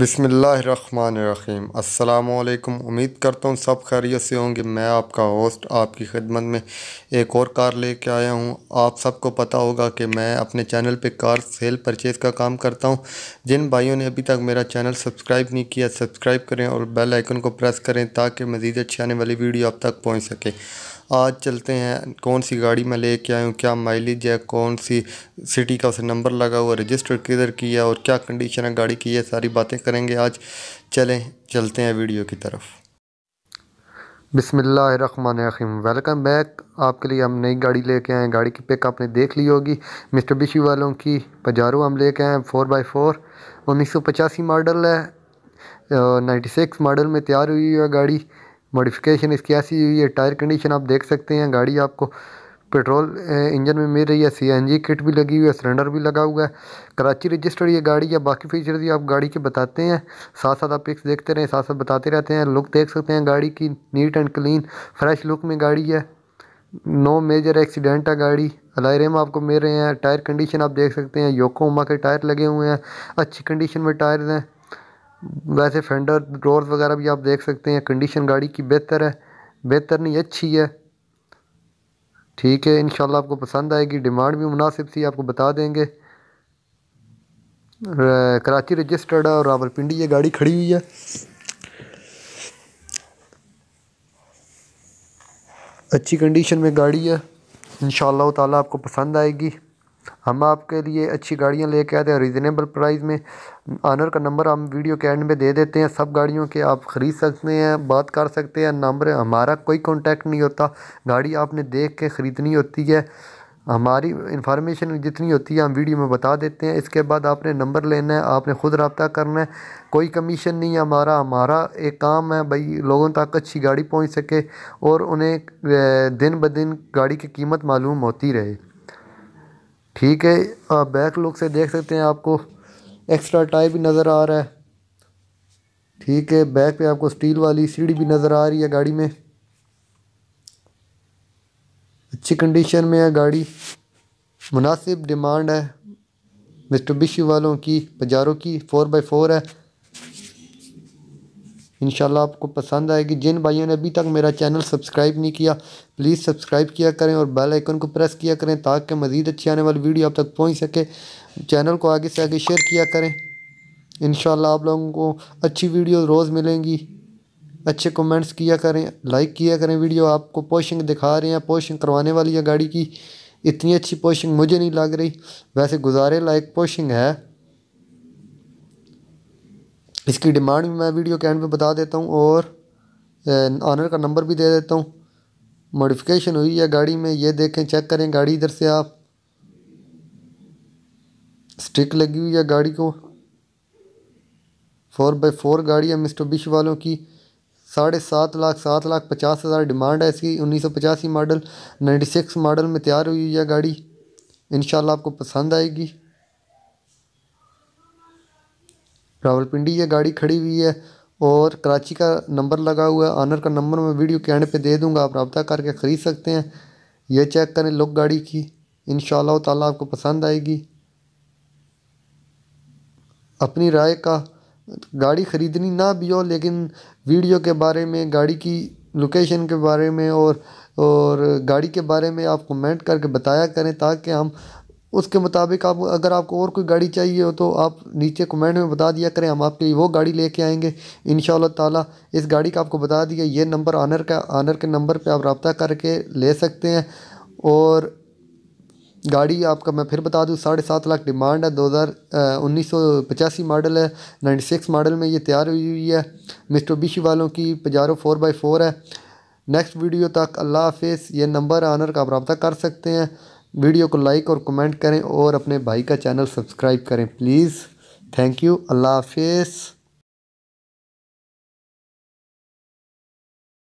बिसमीम अल्लाम उम्मीद करता हूँ सब खैरियत से होंगे मैं आपका होस्ट आपकी खिदमत में एक और कार लेके आया हूँ आप सबको पता होगा कि मैं अपने चैनल पे कार सेल परचेज़ का काम करता हूँ जिन भाइयों ने अभी तक मेरा चैनल सब्सक्राइब नहीं किया सब्सक्राइब करें और बेल आइकन को प्रेस करें ताकि मज़ीद अच्छी आने वाली वीडियो आप तक पहुँच सके आज चलते हैं कौन सी गाड़ी मैं ले आया हूँ क्या माइलेज है कौन सी सिटी का उसे नंबर लगा हुआ रजिस्टर किधर किया और क्या कंडीशन है गाड़ी की ये सारी बातें करेंगे आज चलें चलते हैं वीडियो की तरफ बिसमीम वेलकम बैक आपके लिए हम नई गाड़ी लेके आए गाड़ी की पिक आपने देख ली होगी मिस्टर बिशी वालों की पजारो हम लेके आए फ़ोर बाई फ़ोर उन्नीस सौ पचासी मॉडल है नाइन्टी सिक्स मॉडल में तैयार हुई है गाड़ी मॉडिफिकेशन इसकी ऐसी हुई है टायर कंडीशन आप देख सकते हैं गाड़ी आपको पेट्रोल इंजन में मिल रही है सीएनजी किट भी लगी हुई है सिलेंडर भी लगा हुआ है कराची रजिस्टर्ड ये गाड़ी है बाकी फीचर्स भी आप गाड़ी के बताते हैं साथ साथ आप पिक्स देखते रहें साथ साथ बताते रहते हैं लुक देख सकते हैं गाड़ी की neat and clean fresh look में गाड़ी है नो मेजर एक्सीडेंट है गाड़ी अलायरम आपको मिल रहे हैं टायर कंडीशन आप देख सकते हैं योको के टायर लगे हुए हैं अच्छी कंडीशन में टायर हैं वैसे फेंडर डोर्स वगैरह भी आप देख सकते हैं कंडीशन गाड़ी की बेहतर है बेहतर नहीं अच्छी है ठीक है इनशाला आपको पसंद आएगी डिमांड भी मुनासिब सी आपको बता देंगे कराची रजिस्टर्ड है और रावलपिंडी ये गाड़ी खड़ी हुई है अच्छी कंडीशन में गाड़ी है इन ताला आपको पसंद आएगी हम आपके लिए अच्छी गाड़ियाँ लेके आते हैं रीज़नेबल प्राइस में आनर का नंबर हम वीडियो के एंड में दे देते हैं सब गाड़ियों के आप ख़रीद सकते हैं बात कर सकते हैं नंबर हमारा कोई कांटेक्ट नहीं होता गाड़ी आपने देख के ख़रीदनी होती है हमारी इंफॉर्मेशन जितनी होती है हम वीडियो में बता देते हैं इसके बाद आपने नंबर लेना है आपने ख़ुद रबता करना है कोई कमीशन नहीं है हमारा हमारा एक काम है भाई लोगों तक अच्छी गाड़ी पहुंच सके और उन्हें दिन ब दिन गाड़ी की कीमत मालूम होती रहे ठीक है आप बैक लुक से देख सकते हैं आपको एक्स्ट्रा टाई भी नज़र आ रहा है ठीक है बैक पे आपको स्टील वाली सीढ़ी भी नज़र आ रही है गाड़ी में अच्छी कंडीशन में है गाड़ी मुनासिब डिमांड है मिस्टर बिशी वालों की बाजारों की फ़ोर बाई फ़ोर है इनशाला आपको पसंद आएगी जिन भाइयों ने अभी तक मेरा चैनल सब्सक्राइब नहीं किया प्लीज़ सब्सक्राइब किया करें और बेल आइकन को प्रेस किया करें ताकि मज़ीद अच्छी आने वाली वीडियो आप तक पहुँच सके चैनल को आगे से आगे शेयर किया करें इन आप लोगों को अच्छी वीडियो रोज़ मिलेंगी अच्छे कमेंट्स किया करें लाइक किया करें वीडियो आपको पोशिंग दिखा रहे हैं पोशिंग करवाने वाली है गाड़ी की इतनी अच्छी पोशिंग मुझे नहीं लग रही वैसे गुजारे लायक पोशिंग है इसकी डिमांड भी मैं वीडियो कैंड में बता देता हूँ और ऑनर का नंबर भी दे देता हूँ मॉडिफिकेशन हुई है गाड़ी में ये देखें चेक करें गाड़ी इधर से आप स्टिक लगी हुई है गाड़ी को फोर बाई फोर गाड़ी है मिस्टर बिश वालों की साढ़े सात लाख सात लाख पचास हज़ार डिमांड है इसकी उन्नीस सौ पचासी मॉडल नाइन्टी सिक्स मॉडल में तैयार हुई है गाड़ी इन आपको पसंद आएगी रावलपिंडी ये गाड़ी खड़ी हुई है और कराची का नंबर लगा हुआ है आनर का नंबर मैं वीडियो के एंड पे दे दूंगा आप रबता करके ख़रीद सकते हैं यह चेक करें लुक गाड़ी की इन शाला आपको पसंद आएगी अपनी राय का गाड़ी ख़रीदनी ना भी हो लेकिन वीडियो के बारे में गाड़ी की लोकेशन के बारे में और और गाड़ी के बारे में आप कमेंट करके बताया करें ताकि हम उसके मुताबिक आप अगर आपको और कोई गाड़ी चाहिए हो तो आप नीचे कमेंट में बता दिया करें हम आपके लिए वो गाड़ी लेके आएंगे इन ताला इस गाड़ी का आपको बता दिया ये नंबर आनर का आनर के नंबर पे आप रबता करके ले सकते हैं और गाड़ी आपका मैं फिर बता दूँ साढ़े सात लाख डिमांड है दो हज़ार उन्नीस सौ पचासी मॉडल है नाइन्टी सिक्स मॉडल में ये तैयार हुई हुई है मिस्टर बिशी वालों की पजारो फोर बाई फोर है नेक्स्ट वीडियो तक अल्लाह हाफिज़ ये नंबर आनर का आप रबता कर सकते हैं वीडियो को लाइक और कमेंट करें और अपने भाई का चैनल सब्सक्राइब करें प्लीज़ थैंक यू अल्लाह हाफिज़